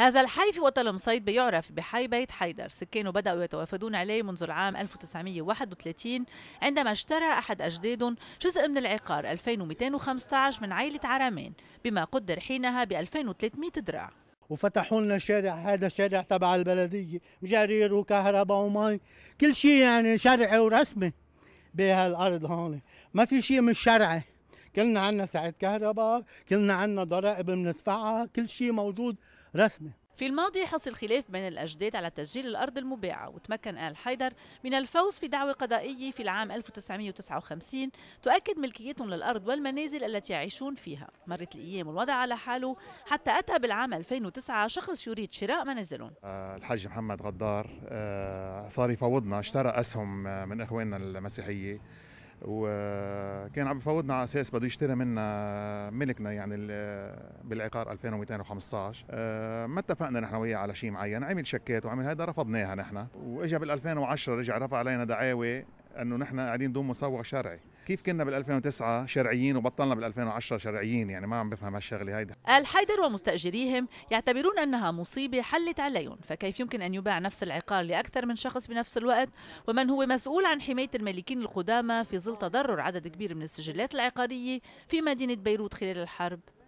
هذا الحي في وطن المصيد بيعرف بحي بيت حيدر سكانه بدأوا يتوافدون عليه منذ العام 1931 عندما اشترى أحد أجدادهم جزء من العقار 2215 من عائلة عرامين بما قدر حينها ب 2300 دراع وفتحوا لنا شارع هذا شارع تبع البلديه مجارير وكهرباء ومي كل شيء يعني شرعي ورسمي بهالارض هون ما في شيء مش شرعي كلنا عنا ساعات كهرباء كلنا عنا ضرائب بندفعها كل شيء موجود رسمي في الماضي حصل خلاف بين الأجداد على تسجيل الأرض المباعة وتمكن آل حيدر من الفوز في دعوة قضائية في العام 1959 تؤكد ملكيتهم للأرض والمنازل التي يعيشون فيها مرت الأيام والوضع على حاله حتى أتى بالعام 2009 شخص يريد شراء منازلهم آه، الحاج محمد غدار آه، صار يفوضنا اشترى أسهم آه، من إخواننا المسيحية و كان عم بفوتنا على اساس بده يشتري منا آه، ملكنا يعني آه، بالعقار 2215 آه، ما اتفقنا نحن وياه على شيء معين عمل شكات وعمل هذا رفضناها نحن واجا بال 2010 رجع رفع علينا دعاوي انه نحن قاعدين دون مصوغ شرعي كيف كنا بال 2009 شرعيين وبطلنا بال 2010 شرعيين يعني ما عم بفهم هالشغله هيدا حيدر ومستاجريهم يعتبرون انها مصيبه حلت عليهم فكيف يمكن ان يباع نفس العقار لاكثر من شخص بنفس الوقت ومن هو مسؤول عن حمايه المالكين القدامى في ظل تضرر عدد كبير من السجلات العقاريه في مدينه بيروت خلال الحرب